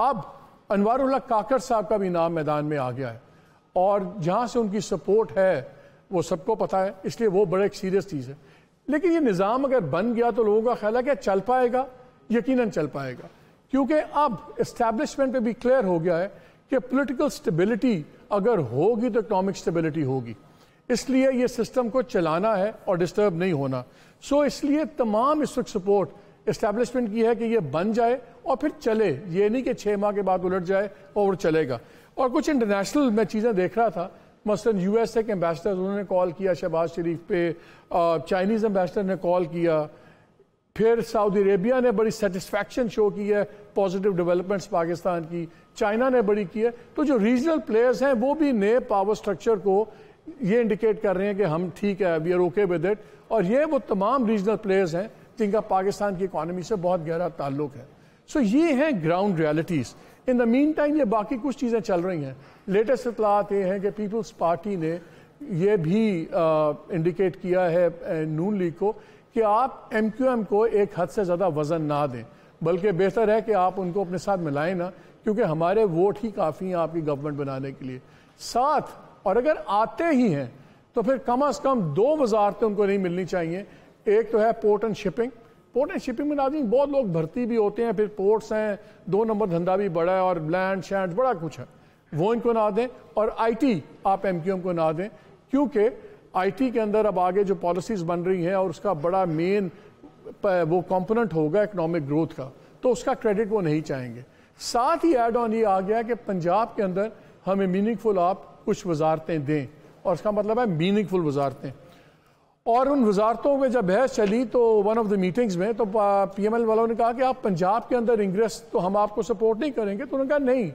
अब अनवारुल्ला काकर साहब का भी नाम मैदान में आ गया है और जहाँ से उनकी सपोर्ट है वो सबको पता है इसलिए वो बड़ा एक सीरियस चीज़ है लेकिन ये निज़ाम अगर बन गया तो लोगों का ख्याल है कि चल पाएगा यकीनन चल पाएगा क्योंकि अब इस्टेब्लिशमेंट पे भी क्लियर हो गया है कि पॉलिटिकल स्टेबिलिटी अगर होगी तो इकनॉमिक स्टेबिलिटी होगी इसलिए ये सिस्टम को चलाना है और डिस्टर्ब नहीं होना सो so, इसलिए तमाम इस वक्त सपोर्ट इस्टेब्लिशमेंट की है कि ये बन जाए और फिर चले ये नहीं कि छः माह के बाद उलट जाए और चलेगा और कुछ इंटरनेशनल मैं चीज़ें देख रहा था मसलन यू एस ए के एम्बेसडर उन्होंने कॉल किया शहबाज शरीफ पे चाइनीज़ एम्बेसडर ने कॉल किया फिर सऊदी अरेबिया ने बड़ी सेटिस्फैक्शन शो की है पॉजिटिव डेवलपमेंट्स पाकिस्तान की चाइना ने बड़ी की है तो जो रीजनल प्लेयर्स हैं वो भी नए पावर स्ट्रक्चर को ये इंडिकेट कर रहे हैं कि हम ठीक है we are okay with it और ये वो तमाम रीजनल प्लेयर्स हैं जिनका पाकिस्तान की इकानमी से बहुत गहरा ताल्लुक है सो ये हैं ground realities in the meantime ये बाकी कुछ चीज़ें चल रही हैं लेटेस्ट इतलात ये हैं कि पीपल्स पार्टी ने यह भी इंडिकेट किया है नून लीग को कि आप एम क्यू एम को एक हद से ज़्यादा वज़न ना दें बल्कि बेहतर है कि आप उनको अपने साथ मिलाएं ना क्योंकि हमारे वोट ही काफ़ी हैं आपकी गवर्नमेंट बनाने के लिए साथ और अगर आते ही हैं तो फिर कम अज़ कम दो वजारतें उनको नहीं मिलनी चाहिए एक तो है port and shipping port and shipping में नाजिन बहुत लोग भर्ती भी होते हैं फिर पोर्ट्स हैं दो नंबर धंधा भी बड़ा है और लैंड शैंड बड़ा कुछ है वो इनको ना दें और आईटी आप एमक्यूएम को ना दें क्योंकि आईटी के अंदर अब आगे जो पॉलिसीज बन रही हैं और उसका बड़ा मेन वो कॉम्पोनेंट होगा इकोनॉमिक ग्रोथ का तो उसका क्रेडिट वो नहीं चाहेंगे साथ ही एड ऑन ये आ गया कि पंजाब के अंदर हमें मीनिंगफुल आप कुछ वजारतें दें और इसका मतलब है मीनिंगफुल वजारतें और उन वजारतों में जब बहस चली तो वन ऑफ द मीटिंग्स में तो पीएमएल वालों ने कहा कि आप पंजाब के अंदर इंग्रेस तो हम आपको सपोर्ट नहीं करेंगे तो उन्होंने कहा नहीं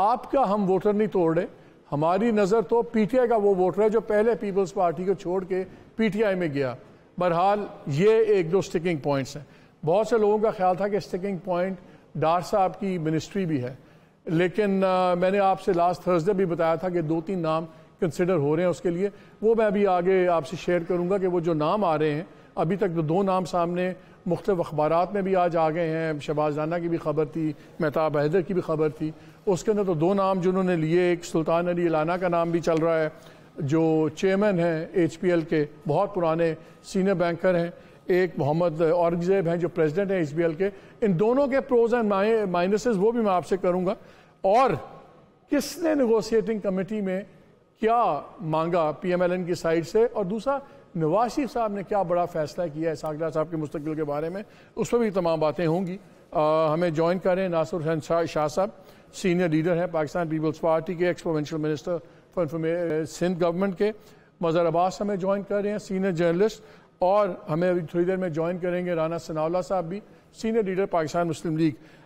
आपका हम वोटर नहीं तोड़ रहे हमारी नज़र तो पीटीआई का वो वोटर है जो पहले पीपल्स पार्टी को छोड़ के पीटीआई में गया बहरहाल ये एक दो स्टिकिंग पॉइंट्स हैं बहुत से लोगों का ख्याल था कि स्टिकिंग पॉइंट डार साहब की मिनिस्ट्री भी है लेकिन आ, मैंने आपसे लास्ट थर्सडे भी बताया था कि दो तीन नाम कंसिडर हो रहे हैं उसके लिए वो मैं अभी आगे आपसे शेयर करूँगा कि वो जो नाम आ रहे हैं अभी तक तो दो नाम सामने मुख्तफ अखबार में भी आज आ गए हैं शहबाज राना की भी खबर थी महताब हैदर की भी खबर थी उसके अंदर तो दो नाम जिन्होंने लिए एक सुल्तान अली लाना का नाम भी चल रहा है जो चेयरमैन हैं एच पी एल के बहुत पुराने सीनियर बैंकर हैं एक मोहम्मद औरंगजेब हैं जो प्रेसिडेंट हैं एच पी एल के इन दोनों के प्रोज एंड माइनसेस वो भी मैं आपसे करूँगा और किसने नगोशिएटिंग कमेटी में क्या मांगा पीएमएलएन की साइड से और दूसरा नवाज शरीफ साहब ने क्या बड़ा फैसला किया है सागरा साहब के मुस्तकबिल के बारे में उस पर भी तमाम बातें होंगी आ, हमें ज्वाइन करें नासुर हुसैन शाह शाह साहब सीनियर लीडर हैं पाकिस्तान पीपल्स पार्टी के ex minister for Sindh government के मज़हर अब्बास हमें ज्वाइन कर रहे हैं सीनियर जर्नलिस्ट और हमें अभी थोड़ी देर में ज्वाइन करेंगे राना सनावला साहब भी senior leader Pakistan Muslim league